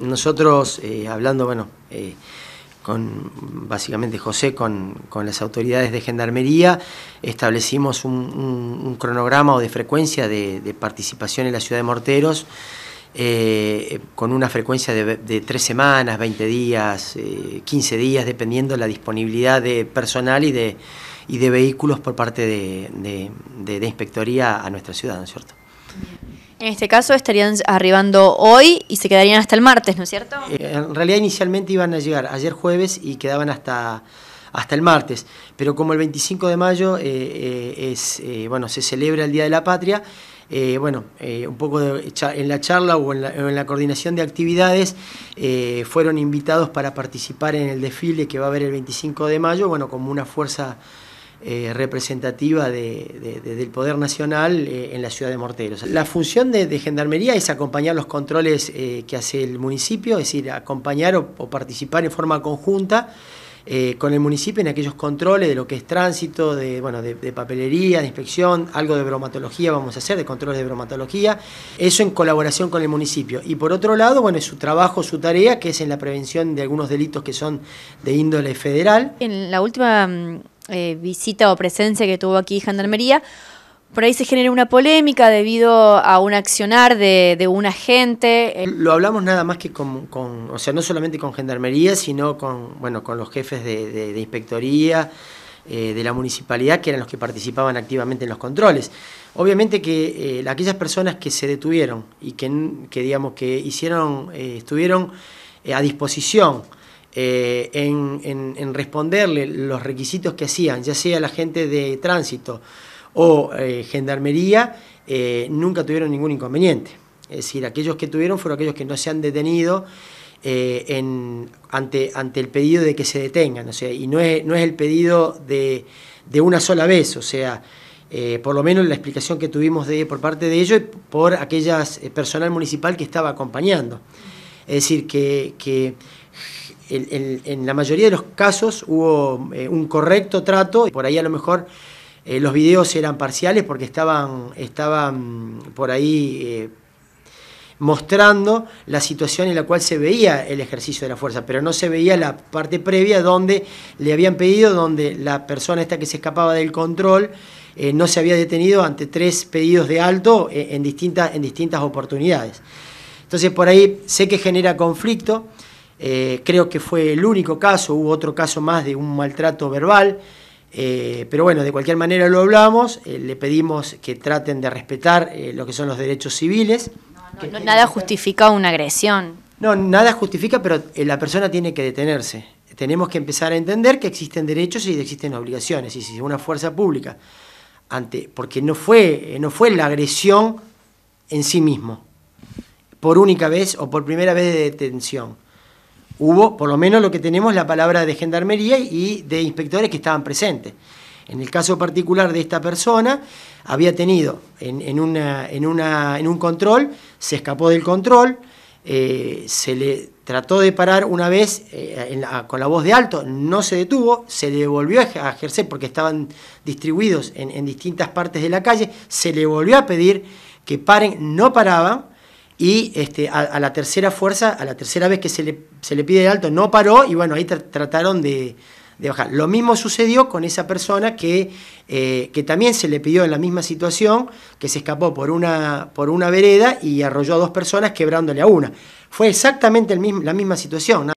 Nosotros, eh, hablando, bueno, eh, con básicamente José, con, las autoridades de Gendarmería, establecimos un, cronograma o de frecuencia de, participación en la ciudad de Morteros, eh, con una frecuencia de, tres semanas, 20 días, 15 días, dependiendo la disponibilidad de personal y de, de vehículos por parte de, de, Inspectoría a nuestra ciudad, ¿no es cierto? En este caso estarían arribando hoy y se quedarían hasta el martes, ¿no es cierto? Eh, en realidad inicialmente iban a llegar ayer jueves y quedaban hasta hasta el martes. Pero como el 25 de mayo eh, eh, es, bueno, se celebra el Día de la Patria, bueno, un poco en la charla o en la, en la coordinación de actividades fueron invitados para participar en el desfile que va a haber el 25 de mayo, bueno, como una fuerza eh, representativa del Poder Nacional eh, en la ciudad de Morteros. La función de, Gendarmería es acompañar los controles eh, que hace el municipio, es decir, acompañar o, participar en forma conjunta con el municipio en aquellos controles de lo que es tránsito, de, bueno, de, papelería, de inspección, algo de bromatología vamos a hacer, de controles de bromatología, eso en colaboración con el municipio. Y por otro lado, bueno, es su trabajo, su tarea, que es en la prevención de algunos delitos que son de índole federal. En la última mm, eh, visita o presencia que tuvo aquí Gendarmería, por ahí se genera una polémica debido a un accionar de, de un agente. Eh. Lo hablamos nada más que con, o sea, no solamente con Gendarmería, sino con, bueno, con los jefes de, inspectoría, eh, de la municipalidad, que eran los que participaban activamente en los controles. Obviamente que aquellas personas que se detuvieron y que, que digamos, que hicieron, estuvieron a disposición eh, en, responderle los requisitos que hacían, ya sea la gente de tránsito o eh, gendarmería, eh, nunca tuvieron ningún inconveniente. Es decir, aquellos que tuvieron fueron aquellos que no se han detenido ante, ante el pedido de que se detengan. sea, y no es, no es el pedido de, una sola vez, o sea, por lo menos la explicación que tuvimos de, por parte de ellos y por aquellas personal municipal que estaba acompañando. Es decir, que en la mayoría de los casos hubo eh, un correcto trato, por ahí a lo mejor eh, los videos eran parciales porque estaban, estaban por ahí eh, mostrando la situación en la cual se veía el ejercicio de la fuerza, pero no se veía la parte previa donde le habían pedido, donde la persona esta que se escapaba del control no se había detenido ante tres pedidos de alto en, en distintas oportunidades. Entonces por ahí sé que genera conflicto. Eh, creo que fue el único caso, hubo otro caso más de un maltrato verbal, eh, pero bueno, de cualquier manera lo hablamos, eh, le pedimos que traten de respetar lo que son los derechos civiles. nada justifica una agresión. No, nada justifica, pero la persona tiene que detenerse. Tenemos que empezar a entender que existen derechos y existen obligaciones, y si una fuerza pública, ante, porque no fue, no fue la agresión en sí mismo, por única vez o por primera vez de detención hubo, por lo menos lo que tenemos, la palabra de gendarmería y de inspectores que estaban presentes. En el caso particular de esta persona, había tenido en, un control, se escapó del control, eh, se le trató de parar una vez eh, con la voz de alto, no se detuvo, se le volvió a ejercer porque estaban distribuidos en, en distintas partes de la calle, se le volvió a pedir que paren, no paraban, y este, a, la tercera fuerza, a la tercera vez que se le, se le pide el alto, no paró y bueno, ahí trataron de, bajar. Lo mismo sucedió con esa persona que, eh, que también se le pidió en la misma situación, que se escapó por una, por una vereda y arrolló a dos personas quebrándole a una. Fue exactamente la misma situación.